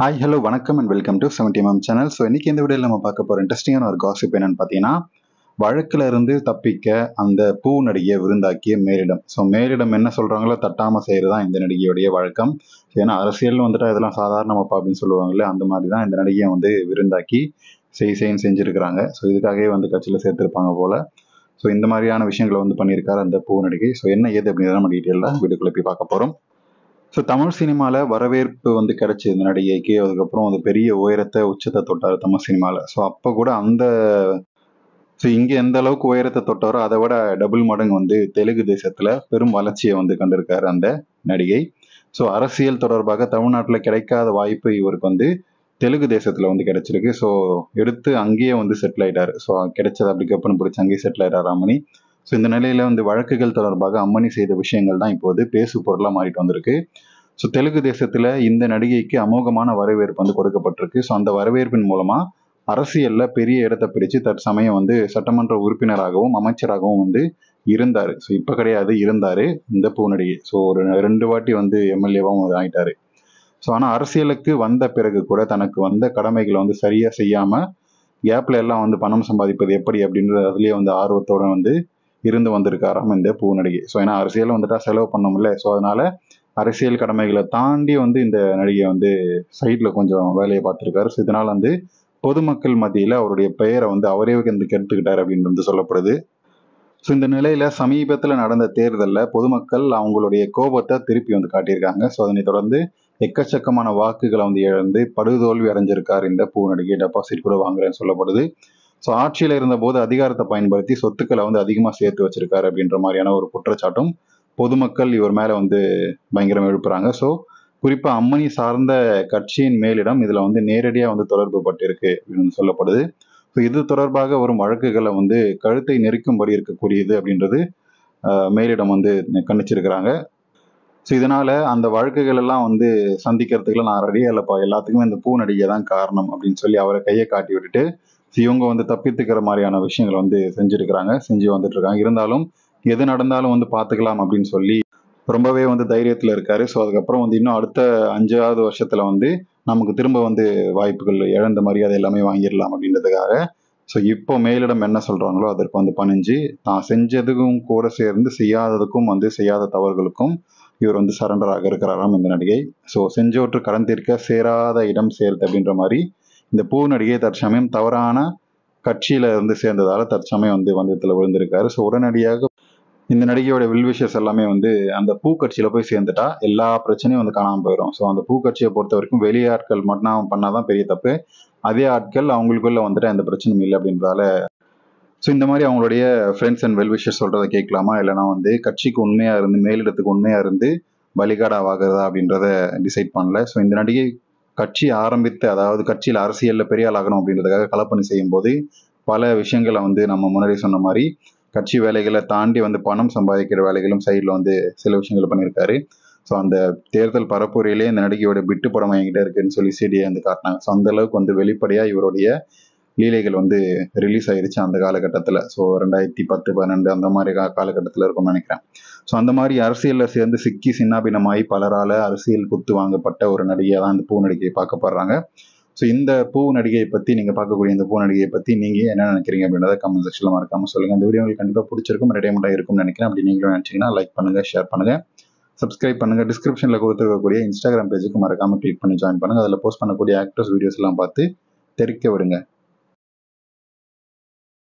hi hello வணக்கம் and welcome to seventy MM channel so இன்றைக்கி இந்த வீடியோவில் நம்ம பார்க்க போகிற இன்ட்ரெஸ்டிங்கான ஒரு காசிப் என்னென்னு பார்த்தீங்கன்னா வழக்கில் இருந்து தப்பிக்க அந்த பூ நடிகையை விருந்தாக்கிய மேலிடம் ஸோ மேலிடம் என்ன சொல்கிறாங்களோ தட்டாமல் செய்கிறது தான் இந்த நடிகையுடைய வழக்கம் ஏன்னா அரசியல் வந்துட்டு இதெல்லாம் சாதாரணமாப்பா அப்படின்னு சொல்லுவாங்களே அந்த மாதிரி தான் இந்த நடிகையை வந்து விருந்தாக்கி செய் செய்ன்னு செஞ்சுருக்கிறாங்க ஸோ இதுக்காகவே வந்து கட்சியில் சேர்த்துருப்பாங்க போல் ஸோ இந்த மாதிரியான விஷயங்களை வந்து பண்ணியிருக்காரு அந்த பூ நடிகை ஸோ என்ன ஏது அப்படிங்கிறத நம்ம டீட்டெயிலில் வீட்டுக்குள்ளே போய் பார்க்க போகிறோம் ஸோ தமிழ் சினிமாவில் வரவேற்பு வந்து இந்த நடிகைக்கு அதுக்கப்புறம் அது பெரிய உயரத்தை உச்சத்தை தொட்டார் தமிழ் சினிமாவில் ஸோ அப்போ கூட அந்த ஸோ இங்கே எந்த அளவுக்கு உயரத்தை தொட்டாரோ அதை விட டபுள் மடங்கு வந்து தெலுங்கு தேசத்தில் பெரும் வளர்ச்சியை வந்து கண்டிருக்காரு அந்த நடிகை ஸோ அரசியல் தொடர்பாக தமிழ்நாட்டில் கிடைக்காத வாய்ப்பு இவருக்கு வந்து தெலுங்கு தேசத்தில் வந்து கிடைச்சிருக்கு ஸோ எடுத்து அங்கேயே வந்து செட்டில் ஆகிட்டார் ஸோ கிடைச்சது அப்படி கப்புன்னு பிடிச்சி அங்கேயே செட்டில் ஆகிட்டார் ராமணி ஸோ இந்த நிலையில் வந்து வழக்குகள் தொடர்பாக அம்மணி செய்த விஷயங்கள் தான் இப்போது பேசு பொருளாக மாறிட்டு வந்திருக்கு ஸோ தெலுங்கு தேசத்தில் இந்த நடிகைக்கு அமோகமான வரவேற்பு வந்து கொடுக்கப்பட்டிருக்கு ஸோ அந்த வரவேற்பின் மூலமாக அரசியலில் பெரிய இடத்தை பிரித்து தற்சமயம் வந்து சட்டமன்ற உறுப்பினராகவும் அமைச்சராகவும் வந்து இருந்தார் ஸோ இப்போ கிடையாது இருந்தார் இந்த பூநடிகை ஸோ ஒரு ரெண்டு வாட்டி வந்து எம்எல்ஏவாகவும் ஆகிட்டார் ஸோ ஆனால் அரசியலுக்கு வந்த பிறகு கூட தனக்கு வந்த கடமைகளை வந்து சரியாக செய்யாமல் கேப்பில் எல்லாம் வந்து பணம் சம்பாதிப்பது எப்படி அப்படின்றது அதுலேயே வந்து ஆர்வத்தோடு வந்து இருந்து வந்திருக்காராம் இந்த பூ நடிகை ஸோ ஏன்னா அரசியல் வந்துட்டா செலவு முடியல ஸோ அதனால அரசியல் கடமைகளை தாண்டி வந்து இந்த நடிகை வந்து சைட்ல கொஞ்சம் வேலையை பார்த்துருக்காரு ஸோ இதனால் வந்து பொதுமக்கள் மத்தியில் அவருடைய பெயரை வந்து அவரே வந்து கெடுத்துக்கிட்டார் அப்படின்னு வந்து சொல்லப்படுது ஸோ இந்த நிலையில் சமீபத்தில் நடந்த தேர்தலில் பொதுமக்கள் அவங்களுடைய கோபத்தை திருப்பி வந்து காட்டியிருக்காங்க ஸோ அதனை தொடர்ந்து எக்கச்சக்கமான வாக்குகளை வந்து இழந்து படுதோல்வி அடைஞ்சிருக்கார் இந்த பூ நடிகை டெபாசிட் கூட வாங்குறேன்னு சொல்லப்படுது ஸோ ஆட்சியில் இருந்தபோது அதிகாரத்தை பயன்படுத்தி சொத்துக்களை வந்து அதிகமாக சேர்த்து வச்சிருக்காரு அப்படின்ற மாதிரியான ஒரு குற்றச்சாட்டும் பொதுமக்கள் இவர் மேலே வந்து பயங்கரமாக எழுப்புறாங்க ஸோ குறிப்பாக அம்மணி சார்ந்த கட்சியின் மேலிடம் இதில் வந்து நேரடியாக வந்து தொடர்பு பட்டிருக்கு அப்படின்னு சொல்லப்படுது ஸோ இது தொடர்பாக வரும் வழக்குகளை வந்து கழுத்தை நெருக்கும்படி இருக்கக்கூடியது அப்படின்றது மேலிடம் வந்து கணிச்சிருக்கிறாங்க ஸோ இதனால் அந்த வழக்குகள் எல்லாம் வந்து சந்திக்கிறதுக்குலாம் நான் ரெடியாக இல்லைப்பா எல்லாத்துக்குமே இந்த பூ நடிகை தான் காரணம் அப்படின்னு சொல்லி அவரை கையை காட்டி விட்டுட்டு இவங்க வந்து தப்பித்துக்கிற மாதிரியான விஷயங்கள் வந்து செஞ்சிருக்கிறாங்க செஞ்சு வந்துட்டு இருக்காங்க இருந்தாலும் எது நடந்தாலும் வந்து பார்த்துக்கலாம் அப்படின்னு சொல்லி ரொம்பவே வந்து தைரியத்தில் இருக்காரு ஸோ அதுக்கப்புறம் வந்து இன்னும் அடுத்த அஞ்சாவது வருஷத்தில் வந்து நமக்கு திரும்ப வந்து வாய்ப்புகள் இழந்த மரியாதை எல்லாமே வாங்கிடலாம் அப்படின்றதுக்காக ஸோ இப்போ மேலிடம் என்ன சொல்கிறாங்களோ அதற்கு வந்து பணிஞ்சு தான் செஞ்சதுக்கும் கூட சேர்ந்து செய்யாததுக்கும் வந்து செய்யாத தவறுகளுக்கும் இவர் வந்து சரண்டராக இருக்கிறாராம் இந்த நடிகை ஸோ செஞ்சோற்று கடன் சேராத இடம் சேர்த்து அப்படின்ற மாதிரி இந்த பூ நடிகை தற்சமயம் தவறான கட்சியில் இருந்து சேர்ந்ததால் தற்சமயம் வந்து வந்தத்தில் விழுந்திருக்காரு ஸோ உடனடியாக இந்த நடிகையோட வில்விஷஸ் எல்லாமே வந்து அந்த பூக்கட்சியில் போய் சேர்ந்துட்டா எல்லா பிரச்சனையும் வந்து காணாமல் போயிடும் ஸோ அந்த பூக்கட்சியை பொறுத்த வரைக்கும் வெளியாட்கள் மட்டும் பண்ணாதான் பெரிய தப்பு அதே ஆட்கள் அவங்களுக்குள்ள வந்துட்டு எந்த பிரச்சனையும் இல்லை அப்படின்றதால ஸோ இந்த மாதிரி அவங்களுடைய ஃப்ரெண்ட்ஸ் அண்ட் வெல்விஷர் சொல்கிறத கேட்கலாமா இல்லைனா வந்து கட்சிக்கு உண்மையாக இருந்து மேலிடத்துக்கு உண்மையாக இருந்து வழிகாடாவாகிறதா அப்படின்றத டிசைட் பண்ணல ஸோ இந்த நடிகை கட்சி ஆரம்பித்து அதாவது கட்சியில் அரசியலில் பெரிய ஆளாகணும் அப்படின்றதுக்காக கலப்பணி செய்யும்போது பல விஷயங்களை வந்து நம்ம முன்னாடி சொன்ன மாதிரி கட்சி வேலைகளை தாண்டி வந்து பணம் சம்பாதிக்கிற வேலைகளும் சைடில் வந்து சில விஷயங்கள் பண்ணியிருக்காரு ஸோ அந்த தேர்தல் பரப்புரையிலே இந்த நடிகையோட பிட்டு படம் என்கிட்ட இருக்குன்னு சொல்லி சிடியை வந்து காட்டினாங்க ஸோ அந்த அளவுக்கு வந்து வெளிப்படையாக இவருடைய லீலைகள் வந்து ரிலீஸ் ஆயிடுச்சு அந்த காலகட்டத்தில் ஸோ ரெண்டாயிரத்தி பத்து பன்னெண்டு அந்த மாதிரி கா காலகட்டத்தில் இருக்கும்னு நினைக்கிறேன் ஸோ அந்த மாதிரி அரசியலில் சேர்ந்து சிக்கி சின்னாபினமாகி பலரால் அரசியல் குத்து வாங்கப்பட்ட ஒரு நடிகையாக தான் அந்த பூ நடிகையை பார்க்கப்படுறாங்க ஸோ இந்த பூ நடிகையை பற்றி நீங்கள் பார்க்கக்கூடிய இந்த பூ நடிகையை பற்றி நீங்கள் என்ன நினைக்கிறீங்க அப்படின்றத கமெண்ட் செக்ஷனில் மறக்காமல் சொல்லுங்கள் இந்த வீடியோ உங்களுக்கு கண்டிப்பாக பிடிச்சிருக்கும் ரெடியமெண்டாக இருக்கும்னு நினைக்கிறேன் அப்படி நீங்களும் நினச்சிங்கன்னா லைக் பண்ணுங்கள் ஷேர் பண்ணுங்கள் சப்ஸ்கிரைப் பண்ணுங்கள் டிஸ்கிரிப்ஷனில் கொடுத்துருக்கக்கூடிய இன்ஸ்டாகிராம் பேஜுக்கு மறக்காமல் கிளிக் பண்ணி ஜாயின் பண்ணுங்கள் அதில் போஸ்ட் பண்ணக்கூடிய ஆக்டர்ஸ் வீடியோஸ்லாம் பார்த்து தெரிக்க விடுங்க